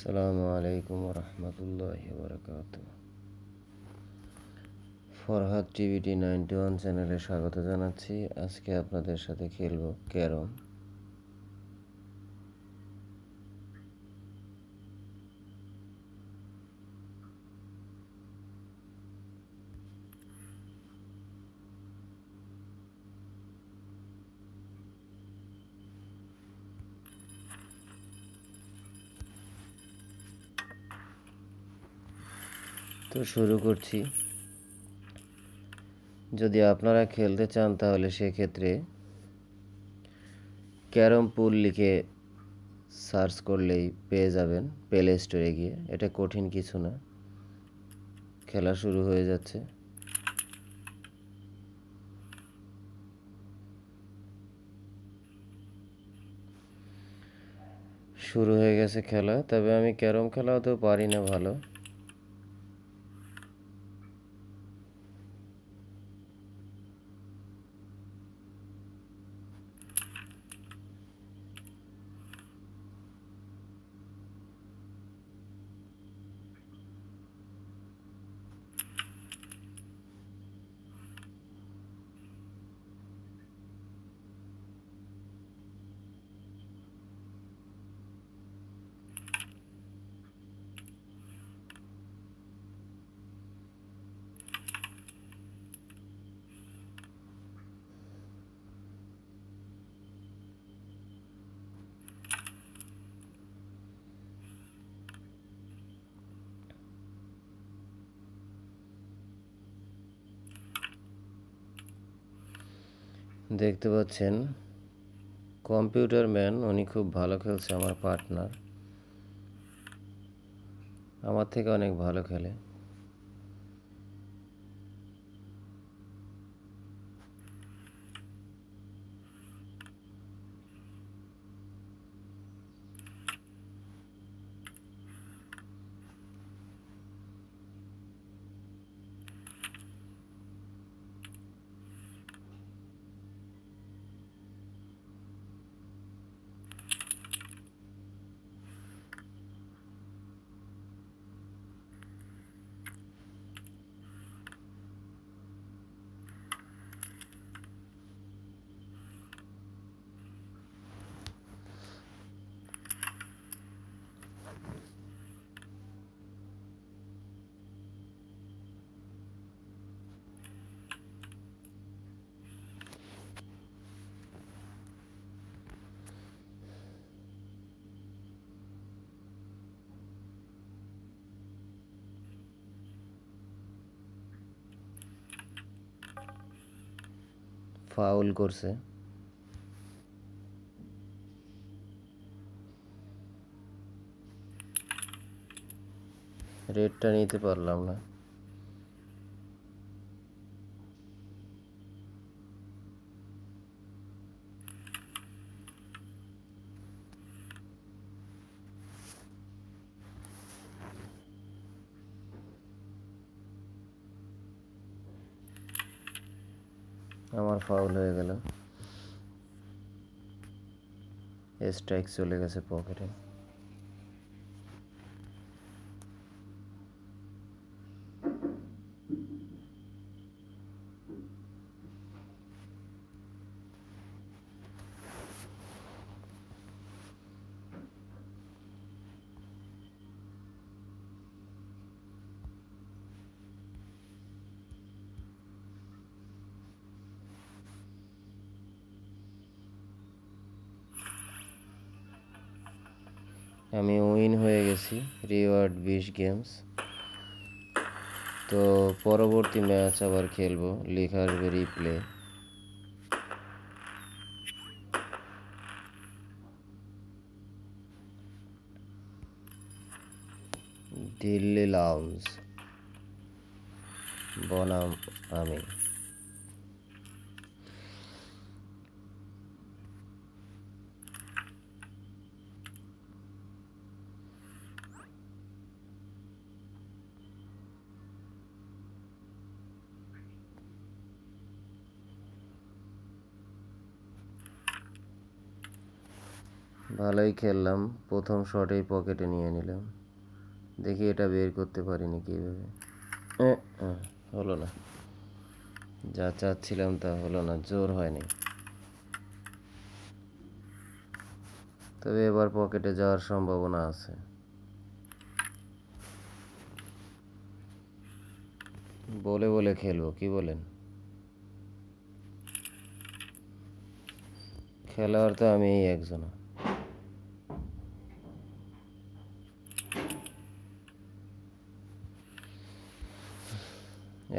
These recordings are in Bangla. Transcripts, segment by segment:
আসসালামু আলাইকুম রহমতুল্লাহ বরকাত ফরহাদ টিভিটি নাইনটি ওয়ান চ্যানেলে স্বাগত জানাচ্ছি আজকে আপনাদের সাথে খেলব ক্যারম তো শুরু করছি যদি আপনারা খেলতে চান তাহলে সেক্ষেত্রে ক্যারম পুল লিখে সার্চ করলেই পেয়ে যাবেন প্লে স্টোরে গিয়ে এটা কঠিন কিছু না খেলা শুরু হয়ে যাচ্ছে শুরু হয়ে গেছে খেলা তবে আমি ক্যারম খেলাও তো পারি না ভালো দেখতে পাচ্ছেন কম্পিউটার ম্যান উনি খুব ভালো খেলছে আমার পার্টনার আমার থেকে অনেক ভালো খেলে ফাউল করছে রেটটা নিতে পারলাম না আমার ফাউল হয়ে গেল স্ট্রাইক চলে গেছে পকেটে আমি উইন হয়ে গেছি রিওয়ার্ড বিশ গেমস তো পরবর্তী ম্যাচ আবার খেলবো লিখার রিপ্লে দিল্লি লাউন্স বনাম আমি ভালোই খেললাম প্রথম শটেই পকেটে নিয়ে নিলাম দেখি এটা বের করতে পারিনি কীভাবে হলো না যা চাচ্ছিলাম তা হলো না জোর হয়নি তবে এবার পকেটে যাওয়ার সম্ভাবনা আছে বলে বলে খেলবো কি বলেন খেলোয়াড় তো আমি এই একজন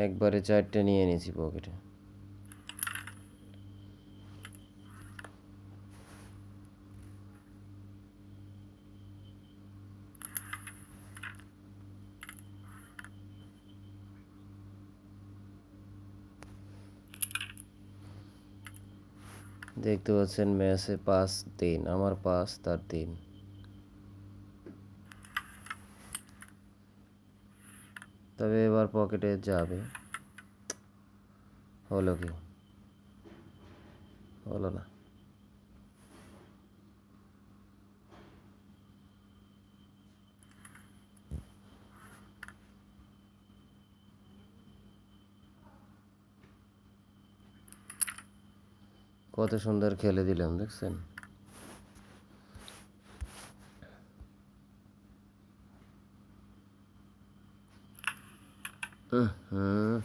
একবারে চারটে নিয়ে নিয়েছি পকেটে দেখতে পাচ্ছেন ম্যাচে পাঁচ দিন আমার পাঁচ তার দিন তবে এবার পকেটে যাবে হলো কি হলো না কত সুন্দর খেলে দিলাম দেখছেন हम्म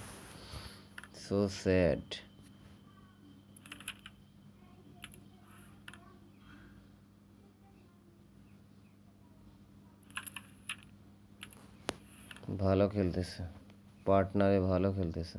सो सेट ভালো খেলতেছে পার্টনারে ভালো খেলতেছে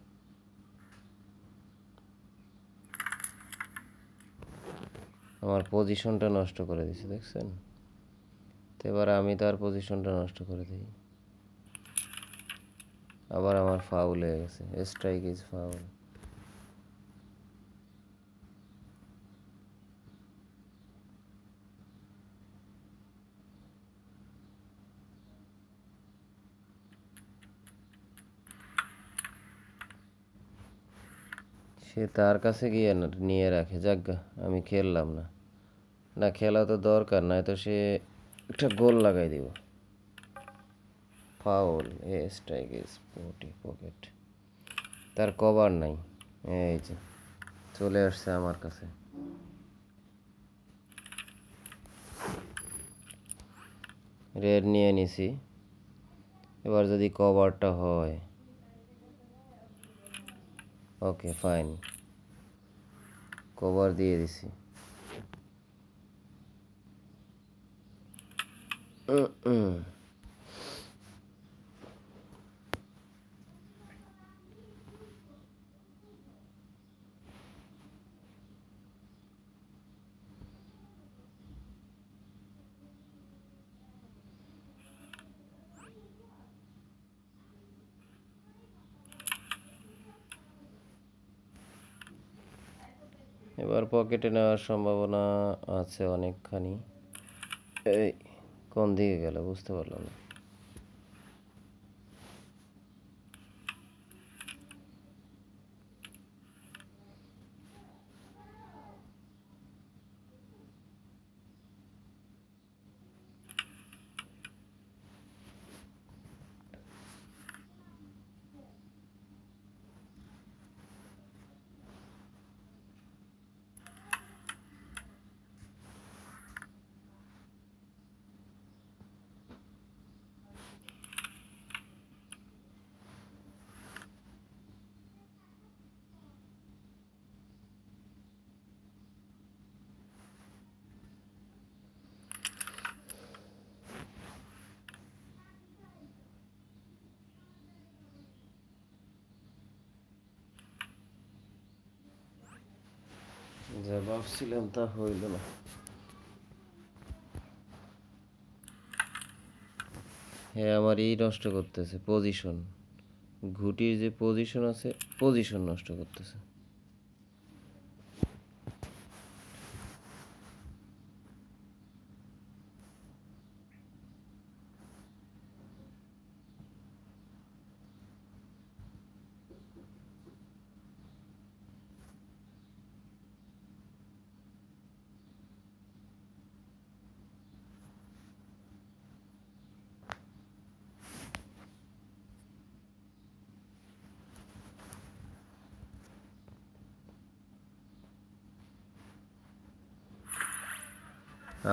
আমার পজিশনটা নষ্ট করে দিছে দেখছেন তো এবার আমি তার পজিশনটা নষ্ট করে দিই আবার আমার ফাউল হয়ে গেছে স্ট্রাইক ইজ ফাউল সে তার কাছে গিয়ে নিয়ে রাখে যাক আমি খেললাম না না খেলা তো দরকার নয় তো সে একটা গোল লাগাই দিব ফাউল এ স্ট্রাইক স্পোর্টি পকেট তার কভার নাই এই যে চলে আসছে আমার কাছে রেড নিয়ে নিছি এবার যদি কভারটা হয় ওকে ফাইন কভার দিয়ে দিছি হুম এবার পকেটে নেওয়ার সম্ভাবনা আছে অনেকখানি এই কোন দিকে গেল বুঝতে পারলাম না যা ভাবছিলাম তা হইল না হ্যাঁ আমার এই নষ্ট করতেছে পজিশন ঘুটির যে পজিশন আছে পজিশন নষ্ট করতেছে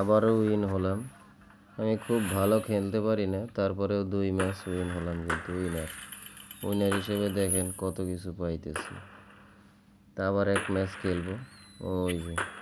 আবারও উইন হলাম আমি খুব ভালো খেলতে পারি না তারপরেও দুই ম্যাচ উইন হলাম কিন্তু উইনার উইনার হিসেবে দেখেন কত কিছু পাইতেছি তা আবার এক ম্যাচ খেলবো ওই যে